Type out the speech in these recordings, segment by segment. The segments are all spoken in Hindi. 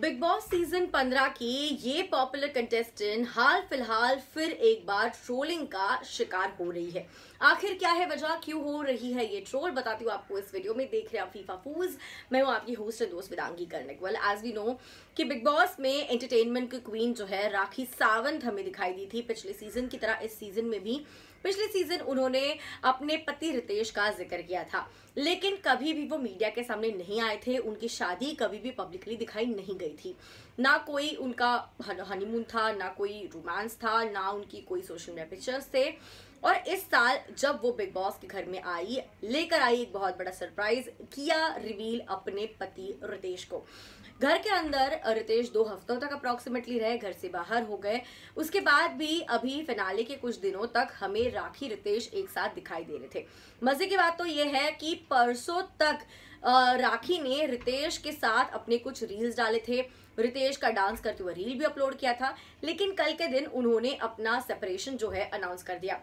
बिग बॉस सीजन 15 की ये पॉपुलर कंटेस्टेंट हाल फिलहाल फिर एक बार ट्रोलिंग का शिकार हो रही है आखिर क्या है वजह क्यों हो रही है ये ट्रोल बताती हूँ आपको इस वीडियो में देख रहे हैं फीफा फूज मैं हूँ आपकी होस्ट एंड दोस्त विदांगी कर्णिकवल एज वी नो कि बिग बॉस में एंटरटेनमेंट की क्वीन जो है राखी सावंत हमें दिखाई दी थी पिछले सीजन की तरह इस सीजन में भी पिछले सीजन उन्होंने अपने पति रितेश का जिक्र किया था लेकिन कभी भी वो मीडिया के सामने नहीं आए थे उनकी शादी कभी भी पब्लिकली दिखाई नहीं गई थी ना कोई उनका हनीमून था ना कोई रोमांस था ना उनकी कोई सोशल मीडिया पिक्चर्स थे और इस साल जब वो बिग बॉस के घर में आई लेकर आई एक बहुत बड़ा सरप्राइज किया रिवील अपने पति रितेश को घर के अंदर रितेश दो हफ्तों तक अप्रॉक्सीमेटली रहे घर से बाहर हो गए उसके बाद भी अभी फिनाले के कुछ दिनों तक हमें राखी रितेश एक साथ दिखाई दे रहे थे मजे की बात तो ये है कि परसों तक राखी ने रितेश के साथ अपने कुछ रील्स डाले थे रितेश का डांस करते हुए रील भी अपलोड किया था लेकिन कल के दिन उन्होंने अपना सेपरेशन जो है अनाउंस कर दिया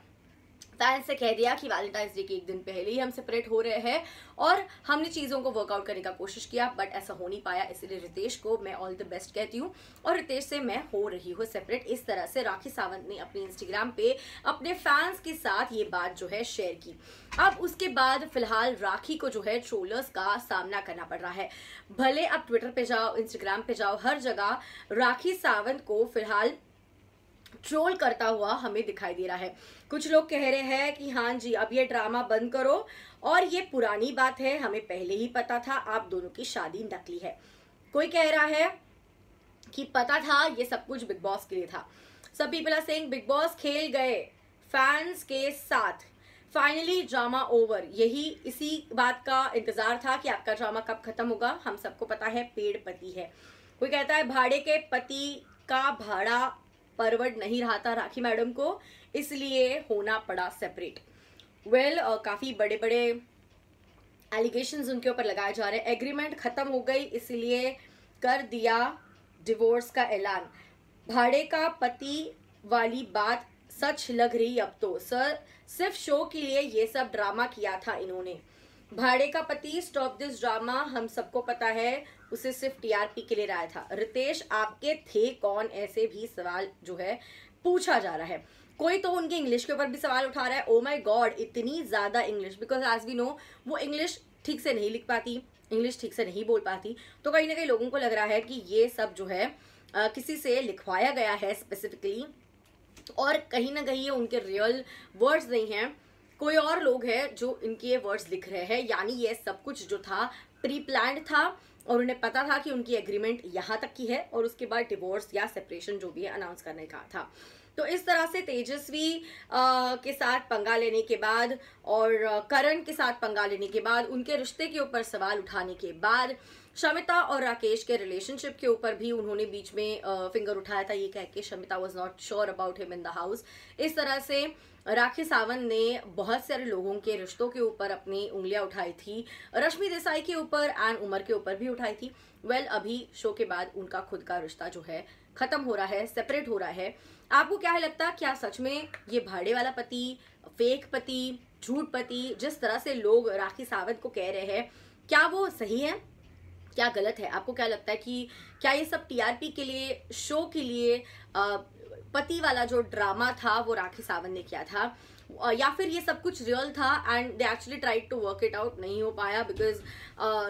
पेरेंट्स से कह दिया कि वैलेंटाइंस डे के एक दिन पहले ही हम सेपरेट हो रहे हैं और हमने चीज़ों को वर्कआउट करने का कोशिश किया बट ऐसा हो नहीं पाया इसलिए रितेश को मैं ऑल द बेस्ट कहती हूँ और रितेश से मैं हो रही हूँ सेपरेट इस तरह से राखी सावंत ने अपने इंस्टाग्राम पे अपने फैंस के साथ ये बात जो है शेयर की अब उसके बाद फिलहाल राखी को जो है ट्रोलर्स का सामना करना पड़ रहा है भले आप ट्विटर पर जाओ इंस्टाग्राम पर जाओ हर जगह राखी सावंत को फिलहाल ट्रोल करता हुआ हमें दिखाई दे रहा है कुछ लोग कह रहे हैं कि हाँ जी अब ये ड्रामा बंद करो और ये पुरानी बात है हमें पहले ही पता था आप दोनों की शादी नकली है कोई कह रहा है कि पता था ये सब कुछ बिग बॉस के लिए था सब people are saying Bigg Boss खेल गए फैंस के साथ फाइनली ड्रामा ओवर यही इसी बात का इंतजार था कि आपका ड्रामा कब खत्म होगा हम सबको पता है पेड़ पति है कोई कहता है भाड़े के पति का भाड़ा परवड़ नहीं रहा था राखी मैडम को इसलिए होना पड़ा सेपरेट वेल well, uh, काफ़ी बड़े बड़े एलिगेशन उनके ऊपर लगाए जा रहे हैं एग्रीमेंट ख़त्म हो गई इसलिए कर दिया डिवोर्स का ऐलान भाड़े का पति वाली बात सच लग रही अब तो सर सिर्फ शो के लिए ये सब ड्रामा किया था इन्होंने भाड़े का पति स्टॉप दिस ड्रामा हम सबको पता है उसे सिर्फ टीआरपी के लिए लाया था रितेश आपके थे कौन ऐसे भी सवाल जो है पूछा जा रहा है कोई तो उनके इंग्लिश के ऊपर भी सवाल उठा रहा है ओ माई गॉड इतनी ज़्यादा इंग्लिश बिकॉज आज वी नो वो इंग्लिश ठीक से नहीं लिख पाती इंग्लिश ठीक से नहीं बोल पाती तो कहीं ना कहीं लोगों को लग रहा है कि ये सब जो है आ, किसी से लिखवाया गया है स्पेसिफिकली और कहीं ना कहीं ये उनके रियल वर्ड्स नहीं हैं कोई और लोग हैं जो इनकी ये वर्ड्स लिख रहे हैं यानी ये सब कुछ जो था प्री प्लान था और उन्हें पता था कि उनकी एग्रीमेंट यहाँ तक की है और उसके बाद डिवोर्स या सेपरेशन जो भी है अनाउंस करने का था तो इस तरह से तेजस्वी आ, के साथ पंगा लेने के बाद और करण के साथ पंगा लेने के बाद उनके रिश्ते के ऊपर सवाल उठाने के बाद शमिता और राकेश के रिलेशनशिप के ऊपर भी उन्होंने बीच में फिंगर उठाया था ये कह के Shamita was not sure about him in the house इस तरह से राखी सावंत ने बहुत सारे लोगों के रिश्तों के ऊपर अपनी उंगलियां उठाई थी रश्मि देसाई के ऊपर एंड उमर के ऊपर भी उठाई थी वेल well, अभी शो के बाद उनका खुद का रिश्ता जो है खत्म हो रहा है सेपरेट हो रहा है आपको क्या है लगता क्या सच में ये भाड़े वाला पति फेक पति झूठ पति जिस तरह से लोग राखी सावंत को कह रहे हैं क्या वो सही है क्या गलत है आपको क्या लगता है कि क्या ये सब टीआरपी के लिए शो के लिए पति वाला जो ड्रामा था वो राखी सावंत ने किया था या फिर ये सब कुछ रियल था and they actually tried to work it out नहीं हो पाया बिकॉज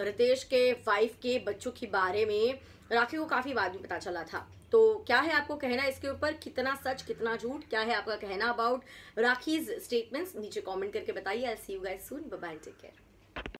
रितेश के वाइफ के बच्चों के बारे में राखी को काफ़ी बाद में पता चला था तो क्या है आपको कहना इसके ऊपर कितना सच कितना झूठ क्या है आपका कहना अबाउट राखीज स्टेटमेंट्स नीचे कमेंट करके बताइए I see you guys soon bye take care